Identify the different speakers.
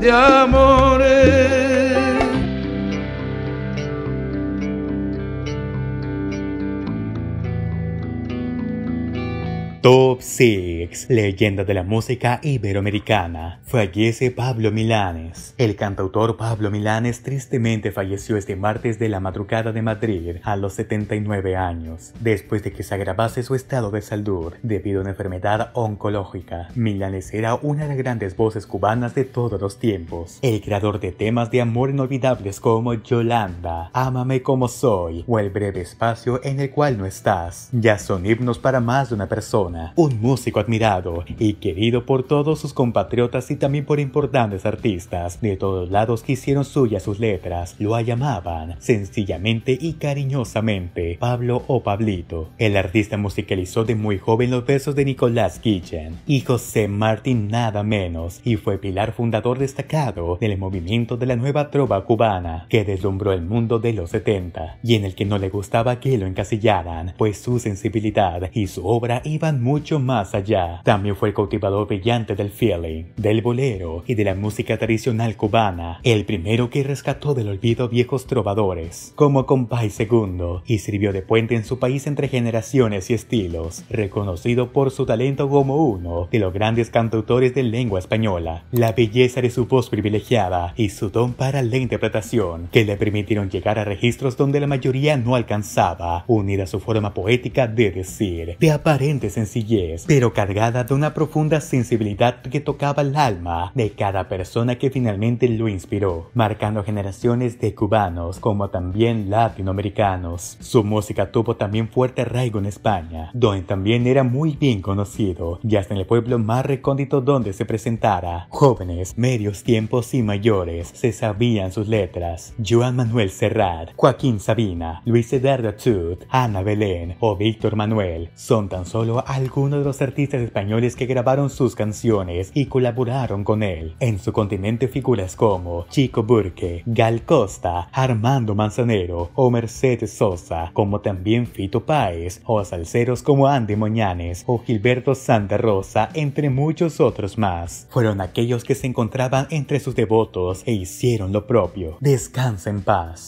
Speaker 1: de amores. Top 6 Leyenda de la música iberoamericana. Fallece Pablo Milanes. El cantautor Pablo Milanes tristemente falleció este martes de la madrugada de Madrid a los 79 años, después de que se agravase su estado de salud debido a una enfermedad oncológica. Milanes era una de las grandes voces cubanas de todos los tiempos, el creador de temas de amor inolvidables como Yolanda, Ámame como soy o El breve espacio en el cual no estás. Ya son himnos para más de una persona un músico admirado y querido por todos sus compatriotas y también por importantes artistas de todos lados que hicieron suyas sus letras, lo llamaban sencillamente y cariñosamente Pablo o Pablito. El artista musicalizó de muy joven los versos de Nicolás Guillén y José Martín nada menos y fue pilar fundador destacado del movimiento de la nueva trova cubana que deslumbró el mundo de los 70 y en el que no le gustaba que lo encasillaran, pues su sensibilidad y su obra iban mucho más allá. También fue el cultivador brillante del feeling, del bolero y de la música tradicional cubana, el primero que rescató del olvido viejos trovadores, como Compay Segundo y sirvió de puente en su país entre generaciones y estilos, reconocido por su talento como uno de los grandes cantautores de lengua española, la belleza de su voz privilegiada y su don para la interpretación, que le permitieron llegar a registros donde la mayoría no alcanzaba, unida a su forma poética de decir, de aparente pero cargada de una profunda sensibilidad que tocaba el alma de cada persona que finalmente lo inspiró, marcando generaciones de cubanos como también latinoamericanos. Su música tuvo también fuerte arraigo en España, donde también era muy bien conocido, y hasta en el pueblo más recóndito donde se presentara. Jóvenes, medios tiempos y mayores se sabían sus letras. Joan Manuel Serrat, Joaquín Sabina, Luis Eduardo Tut, Ana Belén o Víctor Manuel son tan solo algunos de los artistas españoles que grabaron sus canciones y colaboraron con él. En su continente figuras como Chico Burke, Gal Costa, Armando Manzanero o Mercedes Sosa, como también Fito Páez o salseros como Andy Moñanes o Gilberto Santa Rosa, entre muchos otros más. Fueron aquellos que se encontraban entre sus devotos e hicieron lo propio. Descansa en paz.